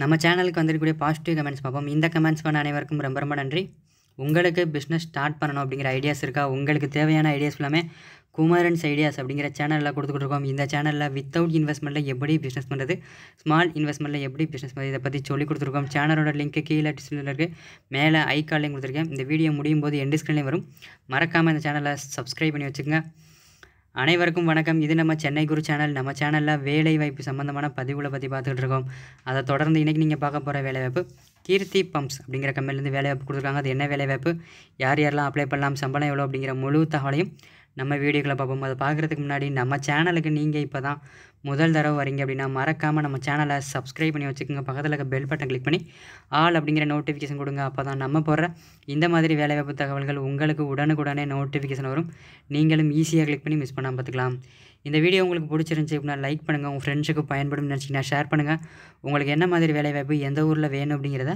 நம்ம சேனலுக்கு வந்திருக்கக்கூடிய பாசிட்டிவ் கமெண்ட்ஸ் பார்ப்போம் இந்த கமெண்ட்ஸ் பண்ண அனைவருக்கும் ரொம்ப ரொம்ப நன்றி உங்களுக்கு பிஸ்னஸ் ஸ்டார்ட் பண்ணணும் அப்படிங்கிற ஐடியாஸ் இருக்கா உங்களுக்கு தேவையான ஐடியாஸ் எல்லாமே குமரன்ஸ் ஐடியாஸ் அப்படிங்கிற சேனலில் கொடுத்துக்கிட்டு இருக்கோம் இந்த சேனலில் வித்தவுட் இன்வெஸ்ட்மெண்ட்டில் எப்படி பிஸ்னஸ் பண்ணுறது ஸ்மால் இன்வெஸ்ட்மெண்ட்டில் எப்படி பிஸ்னஸ் பண்ணுறது இதை பற்றி சொல்லிக் கொடுத்துருக்கோம் சேனலோட லிங்க்கு கீழே டிஸ்கிரிப்ஷனில் இருக்குது மேலே ஐ காலையும் கொடுத்துருக்கேன் இந்த வீடியோ முடியும் போது என் டிஸ்கிரிப்ஷன்லேயும் வரும் மறக்காமல் இந்த சேனலை சப்ஸ்கிரைப் பண்ணி வச்சுக்கோங்க அனைவருக்கும் வணக்கம் இது நம்ம சென்னை குரு சேனல் நம்ம சேனலில் வேலை வாய்ப்பு சம்மந்தமான பதிவுகளை பற்றி பார்த்துக்கிட்டு இருக்கோம் அதை தொடர்ந்து இன்றைக்கி நீங்கள் பார்க்க போகிற வேலைவாய்ப்பு கீர்த்தி பம்ப்ஸ் அப்படிங்கிற கம்பெனிலேருந்து வேலைவாய்ப்பு கொடுத்துருக்காங்க அது என்ன வேலைவாய்ப்பு யார் யாரெல்லாம் அப்ளை பண்ணலாம் சம்பளம் எவ்வளோ அப்படிங்கிற முழு தகவலையும் நம்ம வீடியோக்களை பார்ப்போம் அதை பார்க்குறதுக்கு முன்னாடி நம்ம சேனலுக்கு நீங்கள் இப்போ தான் முதல் தடவை வரீங்க அப்படின்னா மறக்காமல் நம்ம சேனலை சப்ஸ்கிரைப் பண்ணி வச்சுக்கோங்க பக்கத்தில் இருக்க பெல் பட்டன் கிளிக் பண்ணி ஆல் அப்படிங்கிற நோட்டிஃபிகேஷன் கொடுங்க அப்போ தான் நம்ம போடுற இந்த மாதிரி வேலைவாய்ப்பு தகவல்கள் உங்களுக்கு உடனுக்குடனே நோட்டிஃபிகேஷன் வரும் நீங்களும் ஈஸியாக கிளிக் பண்ணி மிஸ் பண்ணாமல் பார்த்துக்கலாம் இந்த வீடியோ உங்களுக்கு பிடிச்சிருந்துச்சி அப்படின்னா லைக் பண்ணுங்கள் உங்கள் ஃப்ரெண்ட்ஸுக்கு பயன்படும் நினச்சிங்கன்னா ஷேர் பண்ணுங்கள் உங்களுக்கு என்ன மாதிரி வேலைவாய்ப்பு எந்த ஊரில் வேணும் அப்படிங்கிறத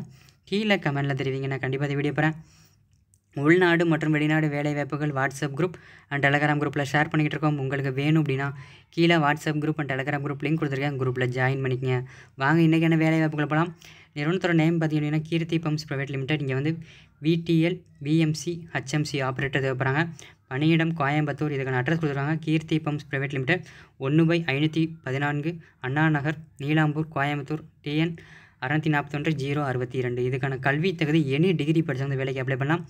கீழே கமெண்ட்டில் தெரிவிங்க நான் கண்டிப்பாக இந்த வீடியோ போகிறேன் உள்நாடு மற்றும் வெளிநாடு வேலைவாய்ப்புகள் வாட்ஸ்அப் குரூப் அண்ட் டெலகிராம் குரூப்பில் ஷேர் பண்ணிக்கிட்டு இருக்கோம் உங்களுக்கு வேணும் அப்படின்னா கீழே WhatsApp group and Telegram group link கொடுத்துருக்கேன் குரூப்பில் ஜாயின் பண்ணிக்கங்க வாங்க என்ன வேலைவாய்ப்புகள் போகலாம் நிறுவனத்தோட நேம் பார்த்தீங்கன்னா கீர்த்தி பம்ப்ஸ் ப்ரைவேட் லிமிடெட் இங்கே வந்து விடிஎல் விஎம்சி ஹெச்எம்சி ஆப்ரேட்டர் தேவைப்படுறாங்க பணியிடம் கோயம்புத்தூர் இதுக்கான அட்ரஸ் கொடுத்துருக்காங்க கீர்த்தி பம்ப்ஸ் ப்ரைவேட் லிமிடெட் ஒன்று பை ஐநூற்றி பதினான்கு அண்ணா நகர் நீலாம்பூர் கோயம்புத்தூர் டிஎன் அறநூற்றி நாற்பத்தொன்று ஜீரோ அறுபத்தி இரண்டு இதுக்கான கல்வி தகுதி எனி டிகிரி படித்தவங்க வேலைக்கு அப்ளை பண்ணலாம்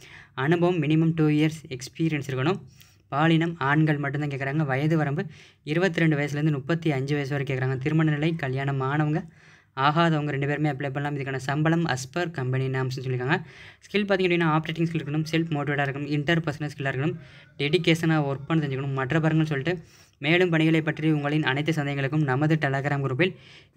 அனுபவம் மினிமம் டூ இயர்ஸ் எக்ஸ்பீரியன்ஸ் இருக்கணும் பாலினம் ஆண்கள் மட்டும்தான் கேட்குறாங்க வயது வரம்பு இருபத்தி ரெண்டு வயசுலேருந்து முப்பத்தி அஞ்சு வயசு வரை கேட்குறாங்க திருமண நிலை கல்யாணம் ஆனவங்க ஆகாதவங்க ரெண்டு பேருமே அப்ளை பண்ணலாம் இதுக்கான சம்பளம் அஸ்பர் கம்பெனி நாம்ஸ்னு சொல்லியிருக்காங்க ஸ்கில் பார்த்திங்க அப்படின்னா ஆப்ரேட்டிங் ஸ்கில் இருக்கணும் செல்ஃப் மோட்டிவேட்டாக இருக்கணும் இன்டர் பர்சனல் ஸ்கில்லாக இருக்கணும் டெடிக்கேஷனாக ஒர்க் பண்ண தெரிஞ்சுக்கணும் மற்ற பாருங்கன்னு சொல்லிட்டு மேலும் பணிகளை பற்றி உங்களின் அனைத்து சந்தேகங்களுக்கும் நமது டெலகிராம் குரூப்பில்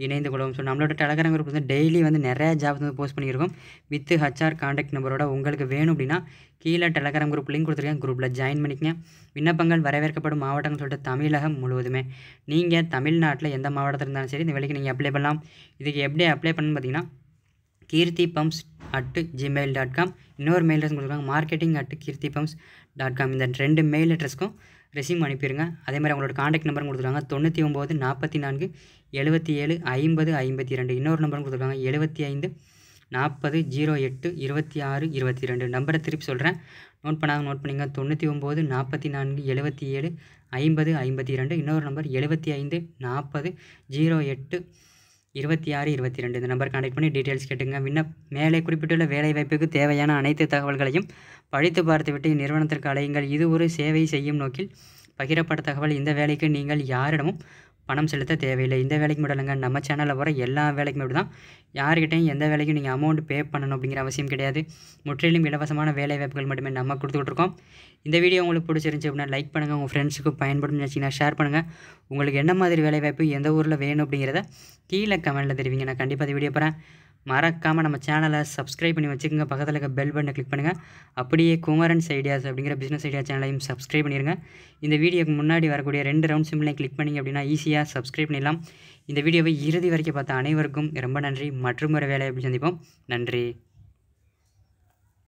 இணைந்து கொள்வோம் ஸோ நம்மளோட டெலகிராம் குரூப் வந்து டெய்லி வந்து நிறைய ஜாப்ஸ் வந்து போஸ்ட் பண்ணியிருக்கோம் வித் ஹச்ஆர் காண்டாக்ட் நம்பரோட உங்களுக்கு வேணும் அப்படின்னா கீழே டெலகிராம் குரூப் லிங்க் கொடுத்துருக்கேன் குரூப்பில் ஜாயின் பண்ணிக்கங்க விண்ணப்பங்கள் வரவேற்கப்படும் மாவட்டங்கள் சொல்லிட்டு தமிழகம் முழுவதுமே நீங்கள் தமிழ்நாட்டில் எந்த மாவட்டத்தில் இருந்தாலும் சரி இந்த வேலைக்கு நீங்கள் அப்ளை பண்ணலாம் இதுக்கு எப்படி அப்ளை பண்ணணும் பார்த்தீங்கன்னா Keerthi pumps at Gmail dot com இன்னொரு மெயில் அட்ரஸ் கொடுத்துருக்காங்க marketing at Keerthi pumps dot com இந்த ரெண்டு மெயில் அட்ரஸ்க்கும் ரெசியூம் அனுப்பிடுங்க அதே மாதிரி அவங்களோட காண்டாக்ட் நம்பரும் கொடுத்துருக்காங்க தொண்ணூற்றி ஒம்பது நாற்பத்தி நான்கு எழுபத்தி ஏழு ஐம்பது ஐம்பத்தி ரெண்டு இன்னொரு நம்பரும் கொடுத்துருக்காங்க எழுபத்தி ஐந்து நாற்பது ஜீரோ எட்டு இருபத்தி ஆறு இருபத்தி ரெண்டு நம்பரை திருப்பி சொல்கிறேன் நோட் பண்ணாங்க நோட் பண்ணிங்க தொண்ணூற்றி ஒம்பது நாற்பத்தி நான்கு எழுபத்தி ஏழு ஐம்பது ஐம்பத்தி ரெண்டு இன்னொரு நம்பர் எழுபத்தி ஐந்து நாற்பது ஜீரோ எட்டு இருபத்தி ஆறு இருபத்தி ரெண்டு இந்த நம்பர் கான்டெக்ட் பண்ணி டீட்டெயில்ஸ் கேட்டுங்க விண்ணப் மேலே குறிப்பிட்டுள்ள வேலைவாய்ப்புக்கு தேவையான அனைத்து தகவல்களையும் படித்து பார்த்துவிட்டு இந்நிறுவனத்திற்கு அலையுங்கள் இது ஒரு சேவை செய்யும் நோக்கில் பகிரப்பட்ட தகவல் இந்த வேலைக்கு நீங்கள் யாரிடமும் பணம் செலுத்த தேவையில்லை இந்த வேலைக்கு மட்டும் இல்லைங்க நம்ம சேனலில் வர எல்லா வேலைக்குமே மட்டும் தான் யார்கிட்டையும் எந்த வேலைக்கும் நீங்கள் அமௌண்ட் பே பண்ணணும் அப்படிங்கிற அவசியம் கிடையாது முற்றிலும் இலவசமான வேலை வாய்ப்புகள் மட்டுமே நம்ம கொடுத்துட்ருக்கோம் இந்த வீடியோ உங்களுக்கு பிடிச்சிருந்துச்சி அப்படின்னா லைக் பண்ணுங்கள் உங்கள் ஃப்ரெண்ட்ஸுக்கு பயன்படும் நினச்சிங்கன்னா ஷேர் பண்ணுங்கள் உங்களுக்கு என்ன மாதிரி வேலை வாய்ப்பு எந்த ஊரில் வேணும் அப்படிங்கிறத கீழே கமெண்ட்டில் தெரிவிங்க நான் கண்டிப்பாக இந்த வீடியோ போகிறேன் மறக்காமல் நம்ம சேனலை சப்ஸ்கிரைப் பண்ணி வச்சுக்கோங்க பக்கத்தில் இருக்க பெல் பட்டனை கிளிக் பண்ணுங்கள் அப்படியே குமரன்ஸ் ஐடியாஸ் அப்படிங்கிற பிஸ்னஸ் ஐடியா சேனலையும் சப்ஸ்கிரைப் பண்ணிடுங்க இந்த வீடியோக்கு முன்னாடி வரக்கூடிய ரெண்டு ரவுண்ட் சிம்லையும் கிளிக் பண்ணிங்க அப்படின்னா ஈஸியாக சப்ஸ்கிரைப் பண்ணிடலாம் இந்த வீடியோவை இறுதி வரைக்கும் பார்த்த அனைவருக்கும் ரொம்ப நன்றி மற்றும் ஒரு வேலை அப்படி சந்திப்போம் நன்றி